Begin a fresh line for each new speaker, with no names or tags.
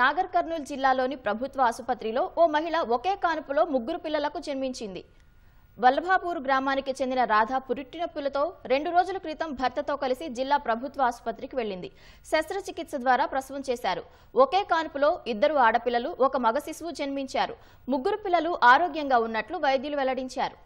నాగర్ కర్నూలు జిల్లాలోని ప్రభుత్వ ఆసుపత్రిలో ఓ మహిళ ఒకే కానుపులో ముగ్గురు పిల్లలకు జన్మించింది వల్లభాపూర్ గ్రామానికి చెందిన రాధ పురిట్టినొప్పులతో రెండు రోజుల క్రితం భర్తతో కలిసి జిల్లా ప్రభుత్వ ఆసుపత్రికి వెళ్లింది శస్త్రచికిత్స ద్వారా ప్రసవం చేశారు ఒకే కానుపులో ఇద్దరు ఆడపిల్లలు ఒక మగ శిశువు జన్మించారు ముగ్గురు పిల్లలు ఆరోగ్యంగా ఉన్నట్లు వైద్యులు వెల్లడించారు